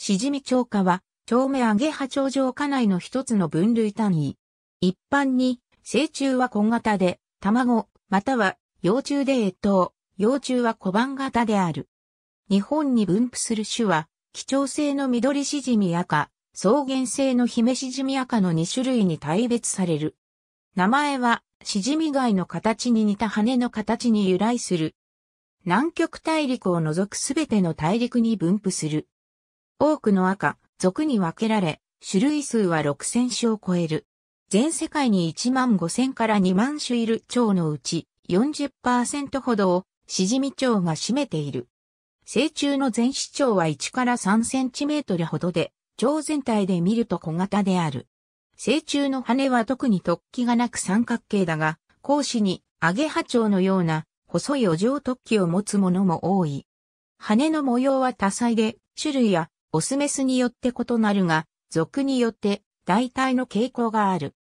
しじみ超過は、超目上げ波長上下内の一つの分類単位。一般に、成虫は小型で、卵、または幼虫で越冬、幼虫は小判型である。日本に分布する種は、貴重性の緑シジミ赤、草原性の姫シジミ赤の2種類に大別される。名前は、シジミ貝の形に似た羽の形に由来する。南極大陸を除くすべての大陸に分布する。多くの赤、属に分けられ、種類数は6000種を超える。全世界に1万5000から2万種いる蝶のうち40%ほどをシジミ蝶が占めている。成虫の全子蝶は1から3センチメートルほどで、蝶全体で見ると小型である。成虫の羽は特に突起がなく三角形だが、講師にアゲハ蝶のような細いお状突起を持つものも多い。羽の模様は多彩で、種類やオスメスによって異なるが、属によって大体の傾向がある。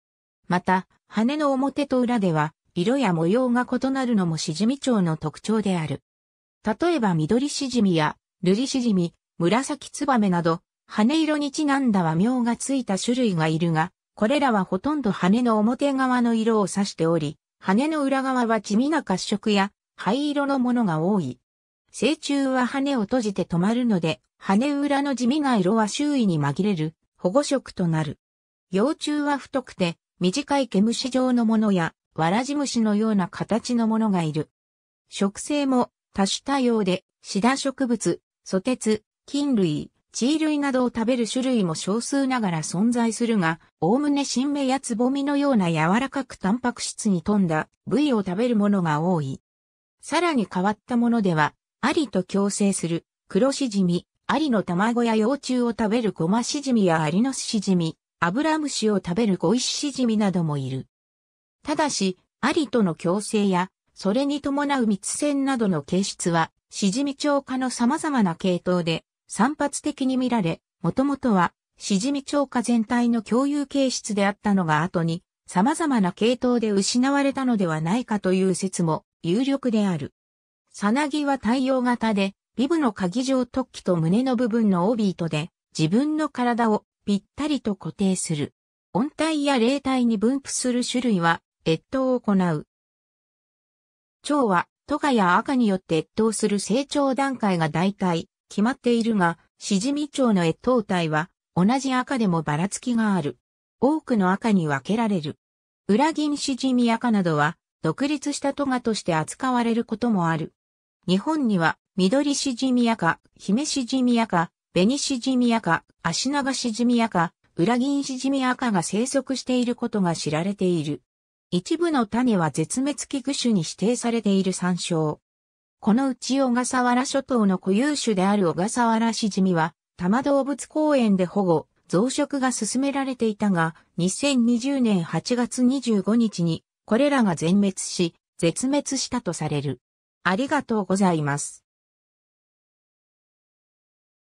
また、羽の表と裏では、色や模様が異なるのもシジミ蝶の特徴である。例えば緑シジミや、ルリシジミ、紫ツバメなど、羽色にちなんだ和名がついた種類がいるが、これらはほとんど羽の表側の色を指しており、羽の裏側は地味な褐色や灰色のものが多い。成虫は羽を閉じて止まるので、羽裏の地味な色は周囲に紛れる保護色となる。幼虫は太くて、短い毛虫状のものや、わらじ虫のような形のものがいる。植生も多種多様で、シダ植物、ソテツ、菌類、地衣類などを食べる種類も少数ながら存在するが、おおむね新芽やつぼみのような柔らかくタンパク質に富んだ部位を食べるものが多い。さらに変わったものでは、アリと共生する、黒シジミ、アリの卵や幼虫を食べるゴマシジミやアリノスシジミ、アブラムシを食べるゴイシシジミなどもいる。ただし、アリとの共生や、それに伴う蜜線などの形質は、シジミ超過の様々な系統で、散発的に見られ、もともとは、シジミ超過全体の共有形質であったのが後に、様々な系統で失われたのではないかという説も有力である。サナギは太陽型で、ビブの鍵状突起と胸の部分のオートで、自分の体をぴったりと固定する。音体や霊体に分布する種類は、越冬を行う。蝶は、トガや赤によって越冬する成長段階が大体決まっているが、シジミ蝶の越冬体は、同じ赤でもばらつきがある。多くの赤に分けられる。裏銀シジミ赤などは、独立したトガとして扱われることもある。日本には、緑シジミヤカ、姫シジミヤカ、紅シジミヤカ、足長シジミヤカ、裏銀シジミヤカが生息していることが知られている。一部の種は絶滅危惧種に指定されている山椒。このうち小笠原諸島の固有種である小笠原シジミは、多摩動物公園で保護、増殖が進められていたが、2020年8月25日に、これらが全滅し、絶滅したとされる。ありがとうございます。